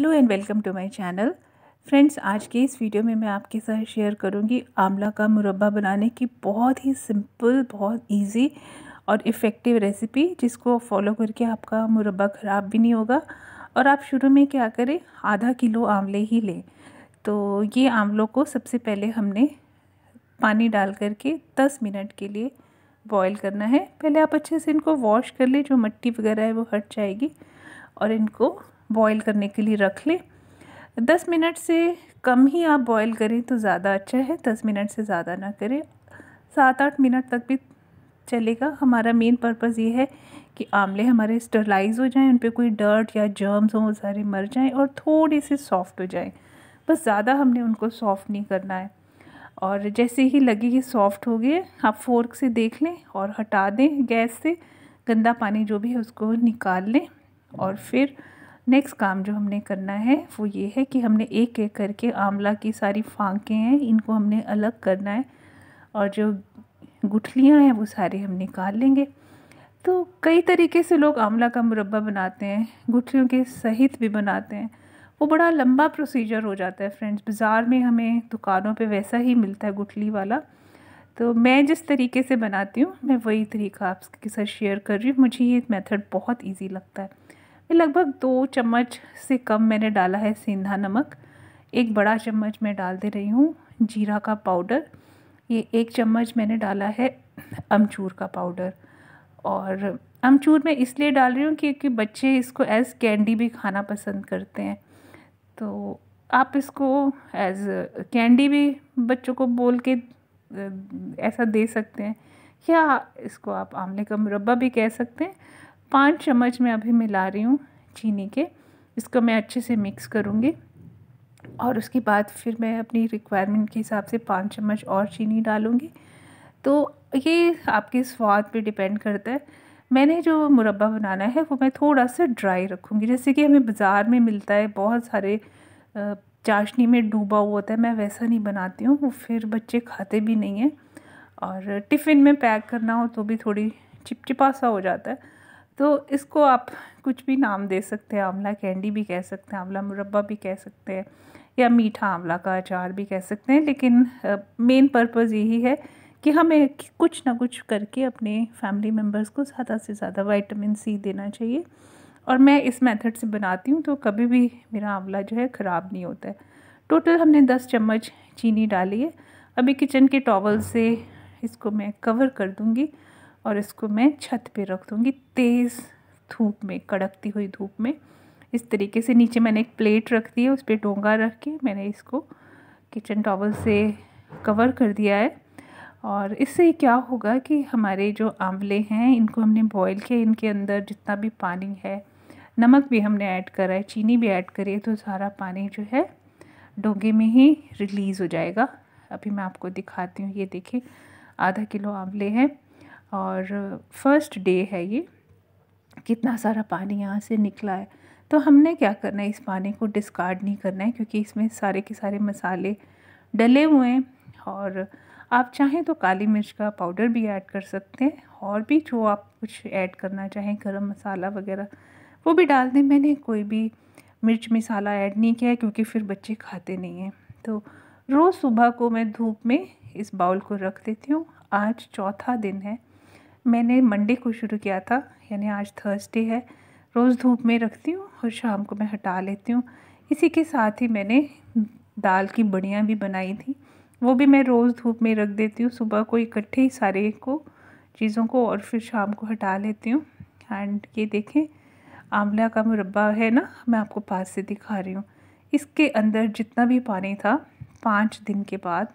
hello and welcome to my channel friends आज के इस वीडियो में मैं आपके साथ शेयर करूंगी आंवला का मुरब्बा बनाने की बहुत ही सिंपल बहुत इजी और इफ़ेक्टिव रेसिपी जिसको फॉलो करके आपका मुरब्बा ख़राब भी नहीं होगा और आप शुरू में क्या करें आधा किलो आंवले ही लें तो ये आंवलों को सबसे पहले हमने पानी डाल करके दस मिनट के लिए बॉयल करना है पहले आप अच्छे से इनको वॉश कर लें जो मट्टी वगैरह है वो हट जाएगी और इनको बॉईल करने के लिए रख लें दस मिनट से कम ही आप बॉईल करें तो ज़्यादा अच्छा है दस मिनट से ज़्यादा ना करें सात आठ मिनट तक भी चलेगा हमारा मेन पर्पज़ ये है कि आमले हमारे स्टरलाइज हो जाएं उन पर कोई डर्ट या जर्म्स हों सारे मर जाएं और थोड़े से सॉफ़्ट हो जाएं बस ज़्यादा हमने उनको सॉफ़्ट नहीं करना है और जैसे ही लगे कि सॉफ़्ट हो गए आप फोर्क से देख लें और हटा दें गैस से गंदा पानी जो भी है उसको निकाल लें और फिर नेक्स्ट काम जो हमने करना है वो ये है कि हमने एक एक करके आंवला की सारी फांके हैं इनको हमने अलग करना है और जो गुठलियाँ हैं वो सारे हम निकाल लेंगे तो कई तरीके से लोग आंवला का मुरब्बा बनाते हैं गुठलियों के सहित भी बनाते हैं वो बड़ा लंबा प्रोसीजर हो जाता है फ्रेंड्स बाज़ार में हमें दुकानों पे वैसा ही मिलता है गुठली वाला तो मैं जिस तरीके से बनाती हूँ मैं वही तरीका आपके साथ शेयर कर रही हूँ मुझे ये मेथड बहुत इजी लगता है ये लगभग दो चम्मच से कम मैंने डाला है सेंधा नमक एक बड़ा चम्मच मैं डाल दे रही हूँ जीरा का पाउडर ये एक चम्मच मैंने डाला है अमचूर का पाउडर और अमचूर मैं इसलिए डाल रही हूँ क्योंकि बच्चे इसको एज़ कैंडी भी खाना पसंद करते हैं तो आप इसको एज़ कैंडी भी बच्चों को बोल के ऐसा दे सकते हैं या इसको आप आमले का मुरब्बा भी कह सकते हैं पाँच चम्मच मैं अभी मिला रही हूँ चीनी के इसको मैं अच्छे से मिक्स करूँगी और उसके बाद फिर मैं अपनी रिक्वायरमेंट के हिसाब से पाँच चम्मच और चीनी डालूँगी तो ये आपके स्वाद पे डिपेंड करता है मैंने जो मुरब्बा बनाना है वो मैं थोड़ा सा ड्राई रखूँगी जैसे कि हमें बाज़ार में मिलता है बहुत सारे चाशनी में डूबा हुआ होता है मैं वैसा नहीं बनाती हूँ वो फिर बच्चे खाते भी नहीं हैं और टिफ़िन में पैक करना हो तो भी थोड़ी चिपचिपा सा हो जाता है तो इसको आप कुछ भी नाम दे सकते हैं आंवला कैंडी भी कह सकते हैं आंवला मुरबा भी कह सकते हैं या मीठा आंवला का अचार भी कह सकते हैं लेकिन मेन पर्पज़ यही है कि हमें कुछ ना कुछ करके अपने फैमिली मेम्बर्स को ज़्यादा से ज़्यादा वाइटामिन सी देना चाहिए और मैं इस मेथड से बनाती हूँ तो कभी भी मेरा आंवला जो है ख़राब नहीं होता है टोटल हमने दस चम्मच चीनी डाली है अभी किचन के टॉवल से इसको मैं कवर कर दूँगी और इसको मैं छत पे रख दूँगी तेज़ धूप में कड़कती हुई धूप में इस तरीके से नीचे मैंने एक प्लेट रख दी है उस पर डोंगा रख के मैंने इसको किचन टॉवल से कवर कर दिया है और इससे क्या होगा कि हमारे जो आंवले हैं इनको हमने बॉईल किया इनके अंदर जितना भी पानी है नमक भी हमने ऐड करा है चीनी भी ऐड करी है तो सारा पानी जो है डोंगे में ही रिलीज़ हो जाएगा अभी मैं आपको दिखाती हूँ ये देखिए आधा किलो आंवले हैं और फर्स्ट डे है ये कितना सारा पानी यहाँ से निकला है तो हमने क्या करना है इस पानी को डिस्कार्ड नहीं करना है क्योंकि इसमें सारे के सारे मसाले डले हुए हैं और आप चाहें तो काली मिर्च का पाउडर भी ऐड कर सकते हैं और भी जो आप कुछ ऐड करना चाहें गरम मसाला वगैरह वो भी डाल दें मैंने कोई भी मिर्च मसाला ऐड नहीं किया है क्योंकि फिर बच्चे खाते नहीं हैं तो रोज़ सुबह को मैं धूप में इस बाउल को रख देती हूँ आज चौथा दिन है मैंने मंडे को शुरू किया था यानी आज थर्सडे है रोज़ धूप में रखती हूँ और शाम को मैं हटा लेती हूँ इसी के साथ ही मैंने दाल की बड़ियाँ भी बनाई थी वो भी मैं रोज़ धूप में रख देती हूँ सुबह को इकट्ठे ही सारे को चीज़ों को और फिर शाम को हटा लेती हूँ एंड ये देखें आंवला का मुरब्बा है ना मैं आपको पास से दिखा रही हूँ इसके अंदर जितना भी पानी था पाँच दिन के बाद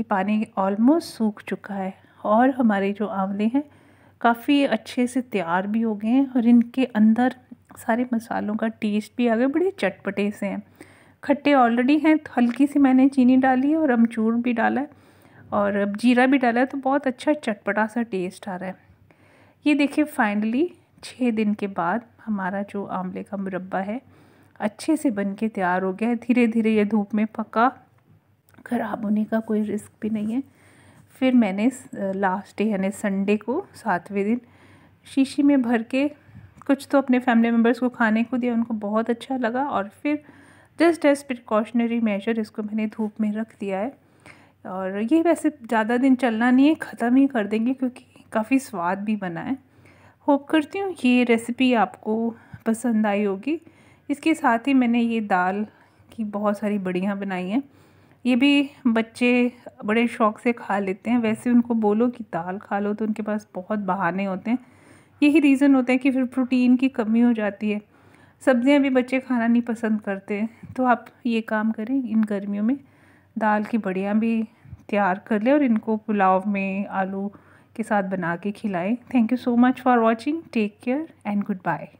ये पानी ऑलमोस्ट सूख चुका है और हमारे जो आंवले हैं काफ़ी अच्छे से तैयार भी हो गए हैं और इनके अंदर सारे मसालों का टेस्ट भी आ गया बड़े चटपटे से हैं खट्टे ऑलरेडी हैं तो हल्की सी मैंने चीनी डाली है और अमचूर भी डाला है और अब जीरा भी डाला है तो बहुत अच्छा चटपटा सा टेस्ट आ रहा है ये देखिए फाइनली छः दिन के बाद हमारा जो आंवले का मुरबा है अच्छे से बन के तैयार हो गया है धीरे धीरे ये धूप में पका ख़राब होने का कोई रिस्क भी नहीं है फिर मैंने लास्ट डे यानी संडे को सातवें दिन शीशी में भर के कुछ तो अपने फैमिली मेम्बर्स को खाने को दिया उनको बहुत अच्छा लगा और फिर जस्ट एज प्रिकॉशनरी मेजर इसको मैंने धूप में रख दिया है और ये वैसे ज़्यादा दिन चलना नहीं है ख़त्म ही कर देंगे क्योंकि काफ़ी स्वाद भी बना है होप करती हूँ ये रेसिपी आपको पसंद आई होगी इसके साथ ही मैंने ये दाल की बहुत सारी बड़ियाँ बनाई हैं ये भी बच्चे बड़े शौक़ से खा लेते हैं वैसे उनको बोलो कि दाल खा लो तो उनके पास बहुत बहाने होते हैं यही रीज़न होता है कि फिर प्रोटीन की कमी हो जाती है सब्ज़ियाँ भी बच्चे खाना नहीं पसंद करते तो आप ये काम करें इन गर्मियों में दाल की बड़ियाँ भी तैयार कर लें और इनको पुलाव में आलू के साथ बना के खिलाएं thank you so much for watching take care and good bye